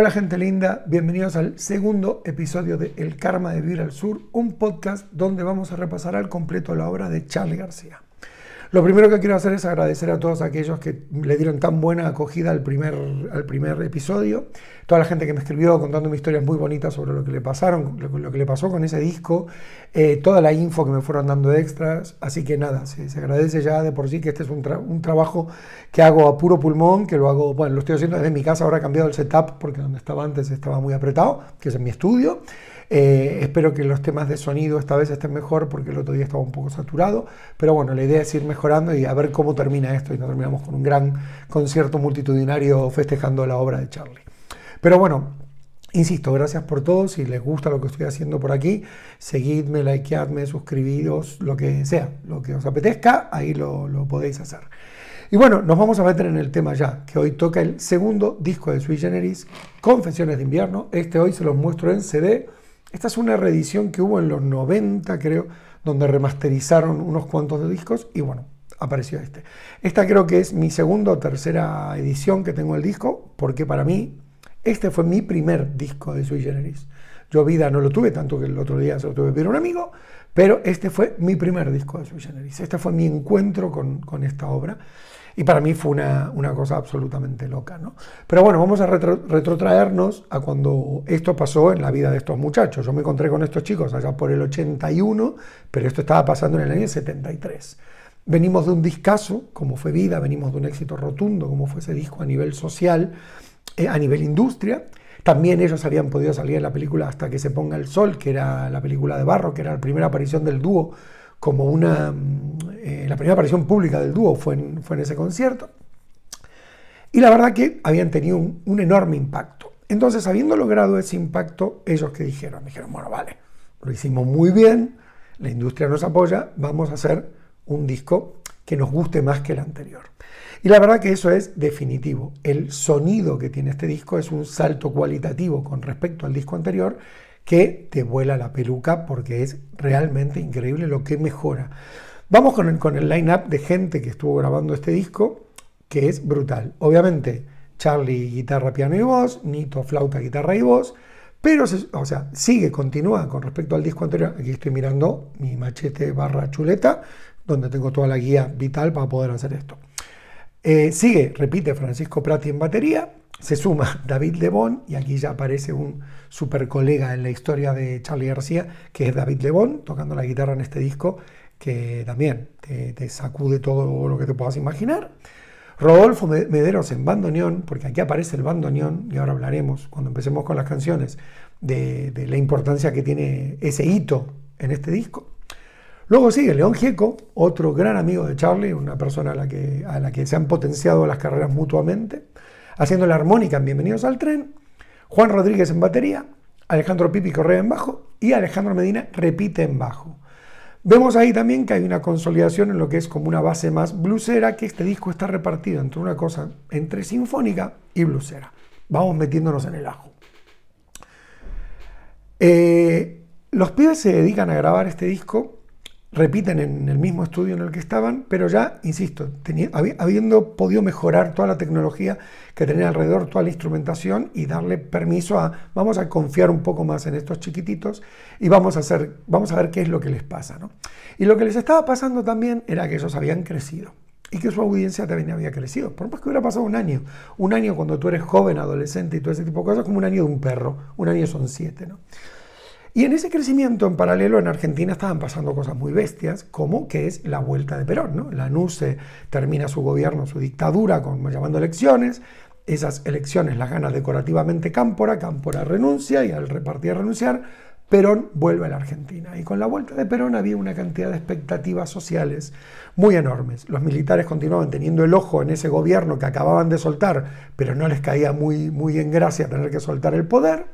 Hola gente linda, bienvenidos al segundo episodio de El Karma de Vivir al Sur, un podcast donde vamos a repasar al completo la obra de Charlie García. Lo primero que quiero hacer es agradecer a todos aquellos que le dieron tan buena acogida al primer, al primer episodio, toda la gente que me escribió contándome historias muy bonitas sobre lo que le pasaron, lo, que le pasó con ese disco, eh, toda la info que me fueron dando extras, así que nada, se, agradece ya de por sí que este es un, un, trabajo que hago a puro pulmón, que lo hago, bueno, lo estoy haciendo desde mi casa, ahora he cambiado el setup porque donde estaba antes estaba muy apretado, que es en mi estudio. Eh, espero que los temas de sonido esta vez estén mejor porque el otro día estaba un poco saturado, pero bueno, la idea es ir mejorando y a ver cómo termina esto y no terminamos con un gran concierto multitudinario festejando la obra de Charlie. Pero bueno, Insisto, gracias por todo. Si les gusta lo que estoy haciendo por aquí, seguidme, likeadme, suscribiros, lo que sea, lo que os apetezca, ahí lo, podéis hacer. Y bueno, nos vamos a meter en el tema ya, que hoy toca el segundo disco de Sui Generis, Confesiones de Invierno. Este hoy se los muestro en CD. Esta es una reedición que hubo en los 90, creo, donde remasterizaron unos cuantos de discos y bueno, apareció este. Esta creo que es mi segunda o tercera edición que tengo el disco, porque para mí este fue mi primer disco de Sui Generis. Yo vida no lo tuve, tanto que el otro día se lo tuve que un amigo, pero este fue mi primer disco de Sui Generis. Este fue mi encuentro con esta obra. Y para mí fue una, cosa absolutamente loca, ¿no? Pero bueno, vamos a retrotraernos a cuando esto pasó en la vida de estos muchachos. Yo me encontré con estos chicos allá por el 81, pero esto estaba pasando en el año 73. Venimos de un discazo, como fue Vida, venimos de un éxito rotundo, como fue ese disco a nivel social, eh, a nivel industria. También ellos habían podido salir en la película Hasta que se ponga el sol, que era la película de Barro, que era la primera aparición del dúo como una... Mm, eh, la primera aparición pública del dúo fue en, ese concierto. Y la verdad que habían tenido un, enorme impacto. Entonces, habiendo logrado ese impacto, ellos que dijeron, dijeron, bueno, vale, lo hicimos muy bien, la industria nos apoya, vamos a hacer un disco que nos guste más que el anterior. Y la verdad que eso es definitivo. El sonido que tiene este disco es un salto cualitativo con respecto al disco anterior que te vuela la peluca porque es realmente increíble lo que mejora. Vamos con el, line-up de gente que estuvo grabando este disco, que es brutal. Obviamente, Charlie guitarra, piano y voz, Nito flauta, guitarra y voz, pero, o sea, sigue, continúa con respecto al disco anterior. Aquí estoy mirando mi machete barra chuleta, donde tengo toda la guía vital para poder hacer esto. Eh, sigue, repite Francisco Prati en batería, se suma David Lebón, y aquí ya aparece un super colega en la historia de Charlie García, que es David Lebón, tocando la guitarra en este disco, que también te, sacude todo lo que te puedas imaginar. Rodolfo Mederos en bandoneón, porque aquí aparece el bandoneón, y ahora hablaremos cuando empecemos con las canciones de, la importancia que tiene ese hito en este disco. Luego sigue León Gieco, otro gran amigo de Charlie, una persona la que, a la que se han potenciado las carreras mutuamente haciendo la armónica en Bienvenidos al Tren, Juan Rodríguez en batería, Alejandro Pipi Correa en bajo y Alejandro Medina repite en bajo. Vemos ahí también que hay una consolidación en lo que es como una base más blusera, que este disco está repartido entre una cosa entre sinfónica y blusera. Vamos metiéndonos en el ajo. Eh, los pibes se dedican a grabar este disco repiten en el mismo estudio en el que estaban, pero ya, insisto, habiendo podido mejorar toda la tecnología que tenía alrededor, toda la instrumentación y darle permiso a, vamos a confiar un poco más en estos chiquititos y vamos a, hacer, vamos a ver qué es lo que les pasa. ¿no? Y lo que les estaba pasando también era que ellos habían crecido y que su audiencia también había crecido. Por más que hubiera pasado un año, un año cuando tú eres joven, adolescente y todo ese tipo de cosas, como un año de un perro, un año son siete. ¿no? Y en ese crecimiento en paralelo en Argentina estaban pasando cosas muy bestias, como que es la vuelta de Perón, ¿no? Lanús termina su gobierno, su dictadura, con, llamando elecciones, esas elecciones las gana decorativamente Cámpora, Cámpora renuncia y al repartir renunciar, Perón vuelve a la Argentina. Y con la vuelta de Perón había una cantidad de expectativas sociales muy enormes. Los militares continuaban teniendo el ojo en ese gobierno que acababan de soltar, pero no les caía muy, muy en gracia tener que soltar el poder.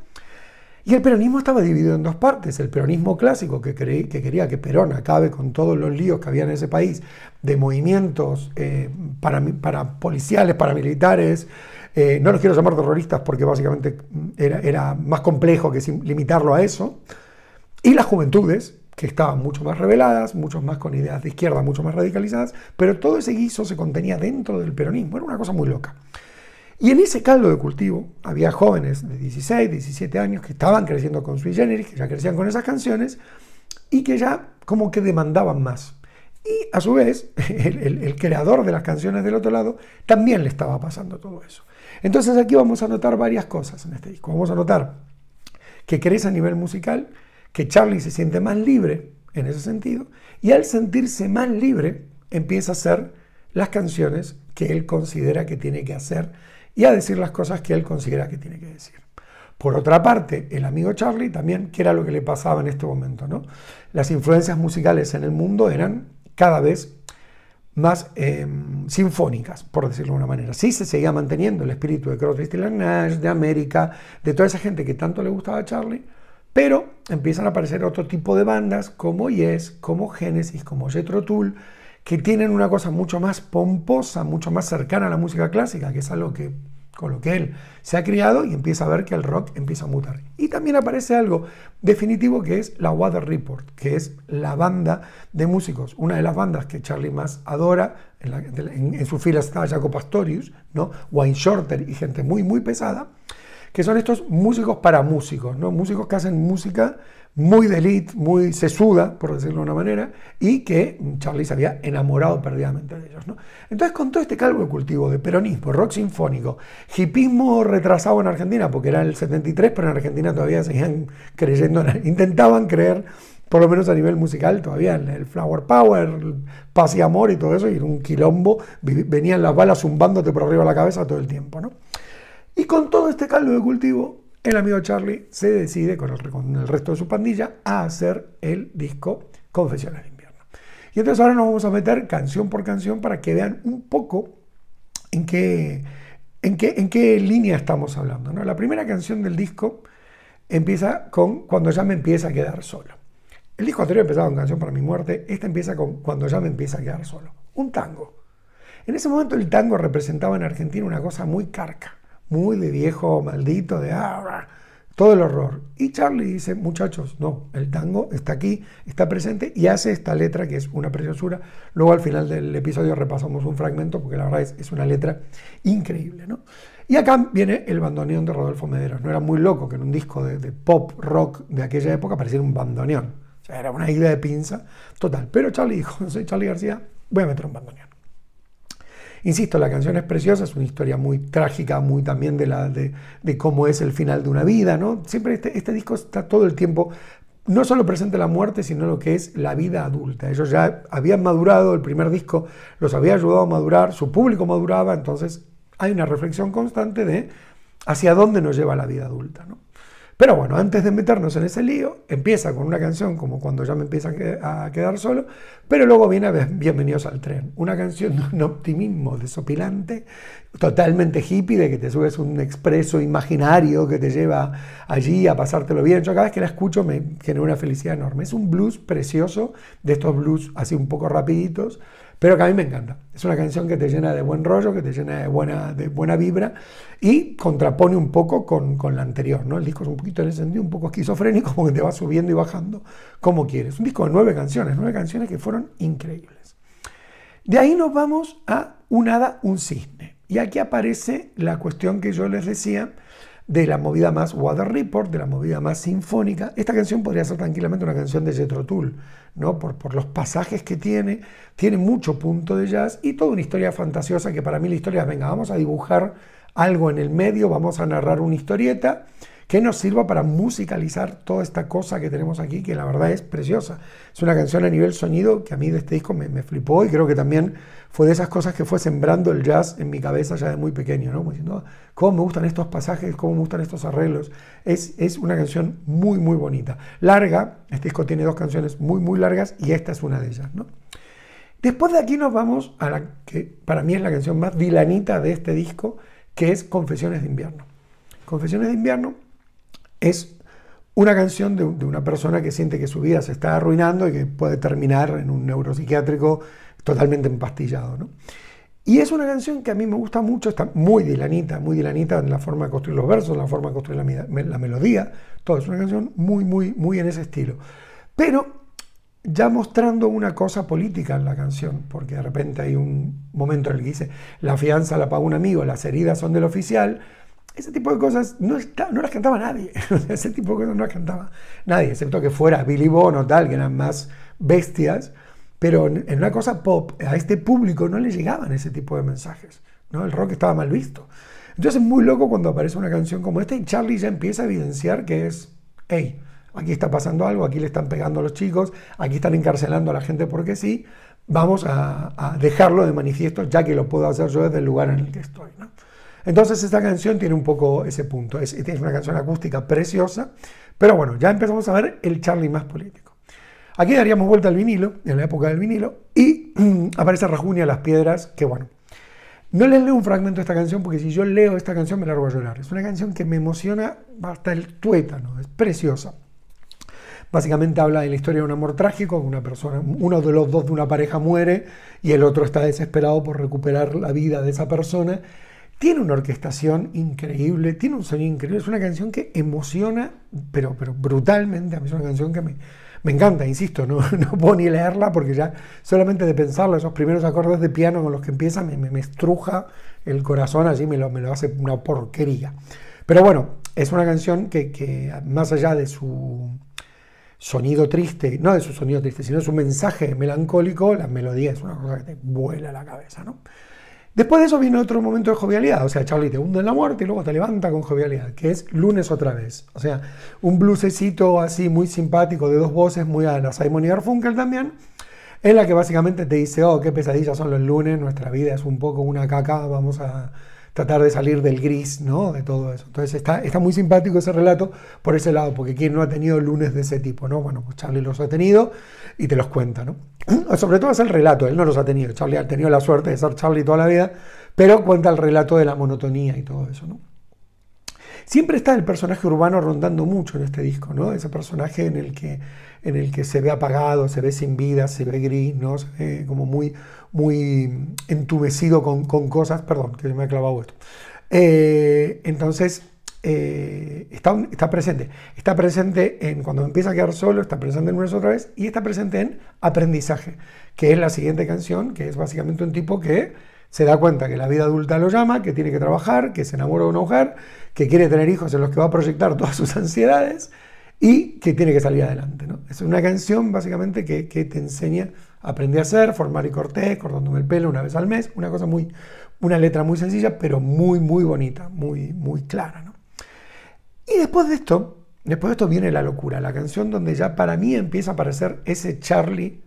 Y el peronismo estaba dividido en dos partes. El peronismo clásico, que, quería que Perón acabe con todos los líos que había en ese país, de movimientos eh, para, policiales, paramilitares, eh, no los quiero llamar terroristas porque básicamente era, más complejo que limitarlo a eso, y las juventudes, que estaban mucho más reveladas, mucho más con ideas de izquierda, mucho más radicalizadas, pero todo ese guiso se contenía dentro del peronismo. Era una cosa muy loca. Y en ese caldo de cultivo había jóvenes de 16, 17 años que estaban creciendo con Sui Generis, que ya crecían con esas canciones y que ya como que demandaban más. Y a su vez, el, el, creador de las canciones del otro lado también le estaba pasando todo eso. Entonces aquí vamos a notar varias cosas en este disco. Vamos a notar que crece a nivel musical, que Charlie se siente más libre en ese sentido, y al sentirse más libre empieza a hacer las canciones que él considera que tiene que hacer y a decir las cosas que él considera que tiene que decir. Por otra parte, el amigo Charlie también, que era lo que le pasaba en este momento, ¿no? Las influencias musicales en el mundo eran cada vez más em, sinfónicas, por decirlo de una manera. Sí se seguía manteniendo el espíritu de Crosby, Stills Nash, de América, de toda esa gente que tanto le gustaba a Charlie, pero empiezan a aparecer otro tipo de bandas como Yes, como Genesis, como Jetro Tool, que tienen una cosa mucho más pomposa, mucho más cercana a la música clásica, que es algo que con lo que él se ha criado y empieza a ver que el rock empieza a mutar. Y también aparece algo definitivo que es la Water Report, que es la banda de músicos, una de las bandas que Charlie más adora, en, su fila en está Jaco Pastorius, ¿no? Shorter y gente muy, muy pesada, que son estos músicos para músicos, ¿no? músicos que hacen música muy de muy sesuda, por decirlo de una manera, y que Charlie se había enamorado perdidamente de ellos. ¿no? Entonces, con todo este calvo de cultivo de peronismo, rock sinfónico, hipismo retrasado en Argentina, porque era el 73, pero en Argentina todavía seguían creyendo, intentaban creer por lo menos a nivel musical todavía, en el Flower Power, Paz y Amor y todo eso, y un quilombo, venían las balas zumbándote por arriba de la cabeza todo el tiempo, ¿no? Y con todo este caldo de cultivo, el amigo Charlie se decide con el, resto de su pandilla a hacer el disco Confesiones de Invierno. Y entonces ahora nos vamos a meter canción por canción para que vean un poco en qué, en qué, línea estamos hablando. La primera canción del disco empieza con Cuando ya me empieza a quedar solo. El disco anterior empezaba con Canción para mi muerte, esta empieza con Cuando ya me empieza a quedar solo. Un tango. En ese momento el tango representaba en Argentina una cosa muy carca muy de viejo maldito, de ah, ah, todo el horror. Y Charlie dice, muchachos, no, el tango está aquí, está presente y hace esta letra que es una preciosura. Luego al final del episodio repasamos un fragmento porque la verdad es, es una letra increíble. ¿no? Y acá viene el bandoneón de Rodolfo Mederos. No era muy loco que en un disco de, pop rock de aquella época apareciera un bandoneón. O sea, era una idea de pinza total. Pero Charlie dijo, soy Charlie García, voy a meter un bandoneón. Insisto, la canción es preciosa, es una historia muy trágica, muy también de, la, de, cómo es el final de una vida, ¿no? Siempre este, este, disco está todo el tiempo no solo presente la muerte, sino lo que es la vida adulta. Ellos ya habían madurado, el primer disco los había ayudado a madurar, su público maduraba, entonces hay una reflexión constante de hacia dónde nos lleva la vida adulta. ¿no? Pero bueno, antes de meternos en ese lío, empieza con una canción como cuando ya me empiezan a quedar solo, pero luego viene Bienvenidos al tren, una canción de un optimismo desopilante, totalmente hippie, de que te subes un expreso imaginario que te lleva allí a pasártelo bien. Yo cada vez que la escucho me genera una felicidad enorme. Es un blues precioso, de estos blues así un poco rapiditos, pero que a mí me encanta. Es una canción que te llena de buen rollo, que te llena de buena, de buena vibra y contrapone un poco con, la anterior. ¿no? El disco es un poquito en un poco esquizofrénico, como que te va subiendo y bajando como quieres. Un disco de nueve canciones, nueve canciones que fueron increíbles. De ahí nos vamos a Un hada, un cisne. Y aquí aparece la cuestión que yo les decía de la movida más Water Report, de la movida más sinfónica. Esta canción podría ser tranquilamente una canción de Jethro Tull, ¿no? Por, por los pasajes que tiene, tiene mucho punto de jazz y toda una historia fantasiosa que para mí la historia es, venga, vamos a dibujar algo en el medio, vamos a narrar una historieta que nos sirva para musicalizar toda esta cosa que tenemos aquí, que la verdad es preciosa. Es una canción a nivel sonido que a mí de este disco me, flipó y creo que también fue de esas cosas que fue sembrando el jazz en mi cabeza ya de muy pequeño, ¿no? cómo me gustan estos pasajes, cómo me gustan estos arreglos. Es, es una canción muy, muy bonita. Larga, este disco tiene dos canciones muy, muy largas y esta es una de ellas, ¿no? Después de aquí nos vamos a la que para mí es la canción más vilanita de este disco, que es Confesiones de invierno. Confesiones de invierno es una canción de, una persona que siente que su vida se está arruinando y que puede terminar en un neuropsiquiátrico totalmente empastillado. Y es una canción que a mí me gusta mucho, está muy dilanita, muy dilanita en la forma de construir los versos, en la forma de construir la, melodía, todo. Es una canción muy, muy, muy en ese estilo. Pero ya mostrando una cosa política en la canción, porque de repente hay un momento en el que dice, la fianza la paga un amigo, las heridas son del oficial, ese tipo de cosas no, las cantaba nadie. ese tipo de cosas no las cantaba nadie, excepto que fuera Billy Bono o tal, que eran más bestias. Pero en una cosa pop, a este público no le llegaban ese tipo de mensajes. ¿no? El rock estaba mal visto. Entonces es muy loco cuando aparece una canción como esta y Charlie ya empieza a evidenciar que es, hey, aquí está pasando algo, aquí le están pegando a los chicos, aquí están encarcelando a la gente porque sí, vamos a, a dejarlo de manifiesto ya que lo puedo hacer yo desde el lugar en el que estoy. ¿no? Entonces esta canción tiene un poco ese punto, es, una canción acústica preciosa, pero bueno, ya empezamos a ver el Charlie más político. Aquí daríamos vuelta al vinilo, en la época del vinilo, y aparece Rajunia las piedras, que bueno. No les leo un fragmento de esta canción porque si yo leo esta canción me largo a llorar. Es una canción que me emociona hasta el tuétano, es preciosa. Básicamente habla de la historia de un amor trágico, una persona, uno de los dos de una pareja muere y el otro está desesperado por recuperar la vida de esa persona tiene una orquestación increíble, tiene un sonido increíble, es una canción que emociona, pero, pero brutalmente, a mí es una canción que me, encanta, insisto, no, no, puedo ni leerla porque ya solamente de pensarlo, esos primeros acordes de piano con los que empieza me, estruja el corazón, allí me lo, me hace una porquería. Pero bueno, es una canción que, que más allá de su sonido triste, no de su sonido triste, sino de su mensaje melancólico, la melodía es una cosa que te vuela la cabeza, ¿no? Después de eso viene otro momento de jovialidad, o sea, Charlie te hunde en la muerte y luego te levanta con jovialidad, que es lunes otra vez. O sea, un blusecito así muy simpático de dos voces, muy a la Simon y Garfunkel también, en la que básicamente te dice, oh, qué pesadillas son los lunes, nuestra vida es un poco una caca, vamos a tratar de salir del gris, ¿no? De todo eso. Entonces está, está muy simpático ese relato por ese lado, porque quien no ha tenido lunes de ese tipo, ¿no? Bueno, pues Charlie los ha tenido y te los cuenta, ¿no? Sobre todo es el relato, él no los ha tenido. Charlie ha tenido la suerte de ser Charlie toda la vida, pero cuenta el relato de la monotonía y todo eso, ¿no? Siempre está el personaje urbano rondando mucho en este disco, ¿no? Ese personaje en el que, en el que se ve apagado, se ve sin vida, se ve gris, ¿no? como muy, muy entumecido con, cosas. Perdón, que me ha clavado esto. Eh, entonces, eh, está, está, presente. Está presente en cuando empieza a quedar solo, está presente en una otra vez y está presente en Aprendizaje, que es la siguiente canción, que es básicamente un tipo que se da cuenta que la vida adulta lo llama, que tiene que trabajar, que se enamora de una mujer que quiere tener hijos en los que va a proyectar todas sus ansiedades y que tiene que salir adelante. ¿no? Es una canción básicamente que, te enseña a aprender a hacer, formar y corté, cortándome el pelo una vez al mes, una cosa muy, una letra muy sencilla, pero muy, muy bonita, muy, muy clara. Y después de esto, después de esto viene la locura, la canción donde ya para mí empieza a aparecer ese Charlie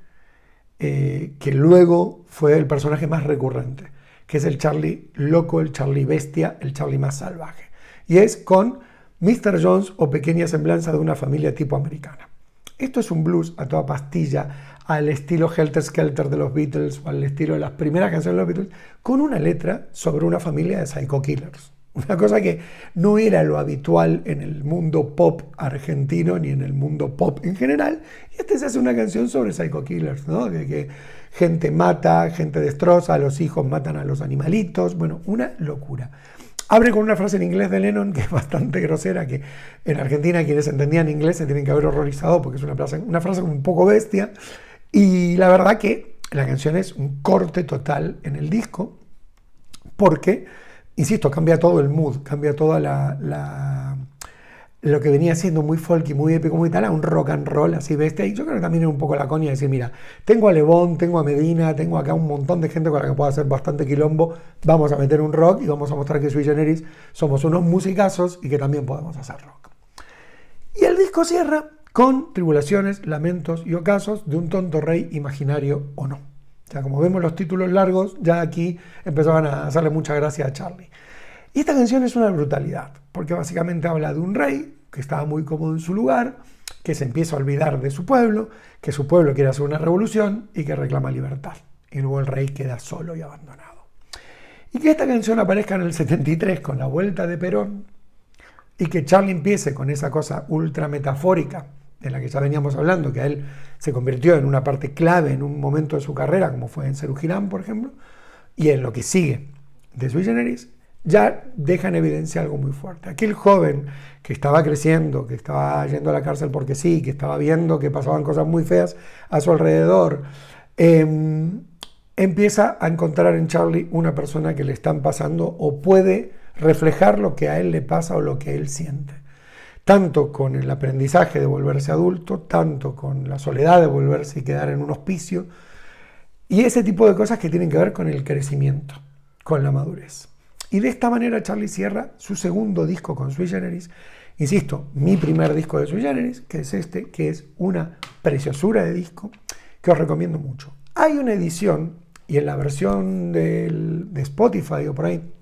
eh, que luego fue el personaje más recurrente, que es el Charlie loco, el Charlie bestia, el Charlie más salvaje y es con Mr. Jones o Pequeña Semblanza de una familia tipo americana. Esto es un blues a toda pastilla, al estilo Helter Skelter de los Beatles al estilo de las primeras canciones de los Beatles, con una letra sobre una familia de psycho killers. Una cosa que no era lo habitual en el mundo pop argentino ni en el mundo pop en general. Y este se hace una canción sobre psycho killers, ¿no? De que gente mata, gente destroza, los hijos matan a los animalitos. Bueno, una locura. Abre con una frase en inglés de Lennon que es bastante grosera, que en Argentina quienes entendían inglés se tienen que haber horrorizado porque es una frase, una frase un poco bestia. Y la verdad que la canción es un corte total en el disco porque, insisto, cambia todo el mood, cambia toda la lo que venía siendo muy folk y muy épico, muy tal, a un rock and roll así bestia. Y yo creo que también era un poco la coña de decir, mira, tengo a Levón, tengo a Medina, tengo acá un montón de gente con la que puedo hacer bastante quilombo, vamos a meter un rock y vamos a mostrar que Sui Generis somos unos musicazos y que también podemos hacer rock. Y el disco cierra con tribulaciones, lamentos y ocasos de un tonto rey imaginario o no. O sea, como vemos los títulos largos, ya aquí empezaban a hacerle mucha gracia a Charlie. Y esta canción es una brutalidad, porque básicamente habla de un rey que estaba muy cómodo en su lugar, que se empieza a olvidar de su pueblo, que su pueblo quiere hacer una revolución y que reclama libertad. Y luego el rey queda solo y abandonado. Y que esta canción aparezca en el 73 con la vuelta de Perón y que Charlie empiece con esa cosa ultra metafórica de la que ya veníamos hablando, que a él se convirtió en una parte clave en un momento de su carrera, como fue en Cerú por ejemplo, y en lo que sigue de Sui Generis, ya deja en evidencia algo muy fuerte. Aquel joven que estaba creciendo, que estaba yendo a la cárcel porque sí, que estaba viendo que pasaban cosas muy feas a su alrededor, em, empieza a encontrar en Charlie una persona que le están pasando o puede reflejar lo que a él le pasa o lo que él siente. Tanto con el aprendizaje de volverse adulto, tanto con la soledad de volverse y quedar en un hospicio, y ese tipo de cosas que tienen que ver con el crecimiento, con la madurez. Y de esta manera Charlie cierra su segundo disco con Sui Generis. Insisto, mi primer disco de Sui Generis, que es este, que es una preciosura de disco que os recomiendo mucho. Hay una edición, y en la versión de Spotify o por ahí,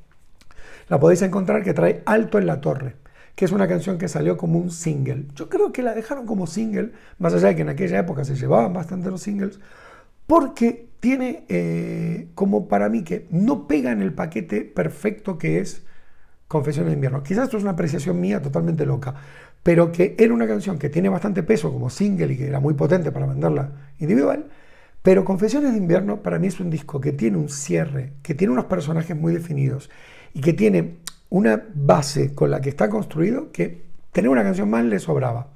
la podéis encontrar que trae Alto en la Torre, que es una canción que salió como un single. Yo creo que la dejaron como single, más allá de que en aquella época se llevaban bastante los singles, porque tiene eh, como para mí que no pega en el paquete perfecto que es Confesiones de invierno. Quizás esto es una apreciación mía totalmente loca, pero que era una canción que tiene bastante peso como single y que era muy potente para venderla individual, pero Confesiones de invierno para mí es un disco que tiene un cierre, que tiene unos personajes muy definidos y que tiene una base con la que está construido que tener una canción más le sobraba.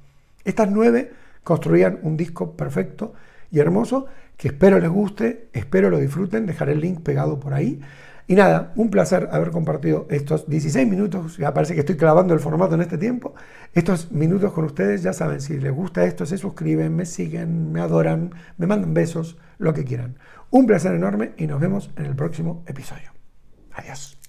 Estas nueve construían un disco perfecto y hermoso, que espero les guste, espero lo disfruten, dejaré el link pegado por ahí. Y nada, un placer haber compartido estos 16 minutos, ya parece que estoy clavando el formato en este tiempo, estos minutos con ustedes, ya saben, si les gusta esto, se suscriben, me siguen, me adoran, me mandan besos, lo que quieran. Un placer enorme y nos vemos en el próximo episodio. Adiós.